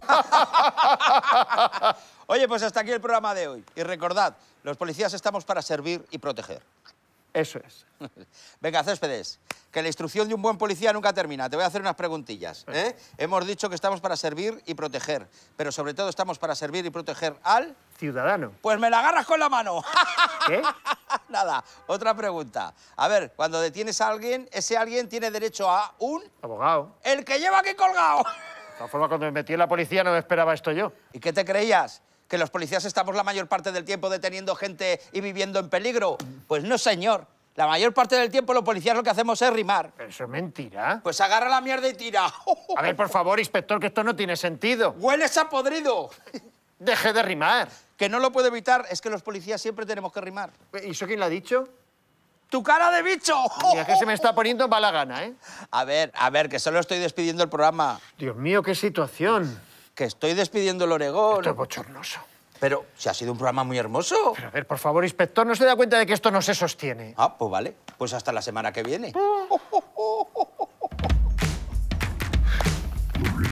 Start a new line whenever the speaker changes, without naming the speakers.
Oye, pues hasta aquí el programa de hoy. Y recordad, los policías estamos para servir y proteger. Eso es. Venga, Céspedes, que la instrucción de un buen policía nunca termina. Te voy a hacer unas preguntillas. ¿eh? Hemos dicho que estamos para servir y proteger, pero sobre todo estamos para servir y proteger al... Ciudadano. Pues me la agarras con la mano. ¿Qué? Nada, otra pregunta. A ver, cuando detienes a alguien, ese alguien tiene derecho a un... Abogado. El que lleva aquí colgado todas formas, cuando me metí en la policía no me esperaba esto yo. ¿Y qué te creías? ¿Que los policías estamos la mayor parte del tiempo deteniendo gente y viviendo en peligro? Pues no, señor. La mayor parte del tiempo los policías lo que hacemos es rimar. eso es mentira. Pues agarra la mierda y tira. A ver, por favor, inspector, que esto no tiene sentido. ¡Hueles a podrido! Deje de rimar. Que no lo puedo evitar, es que los policías siempre tenemos que rimar. ¿Y eso quién lo ha dicho? ¡Tu cara de bicho! Mira, que se me está poniendo mala gana, ¿eh? A ver, a ver, que solo estoy despidiendo el programa. Dios mío, qué situación. Que estoy despidiendo el Oregón. Esto bochornoso. Pero si ha sido un programa muy hermoso. Pero a ver, por favor, inspector, ¿no se da cuenta de que esto no se sostiene? Ah, pues vale. Pues hasta la semana que viene. Uh, uh, uh.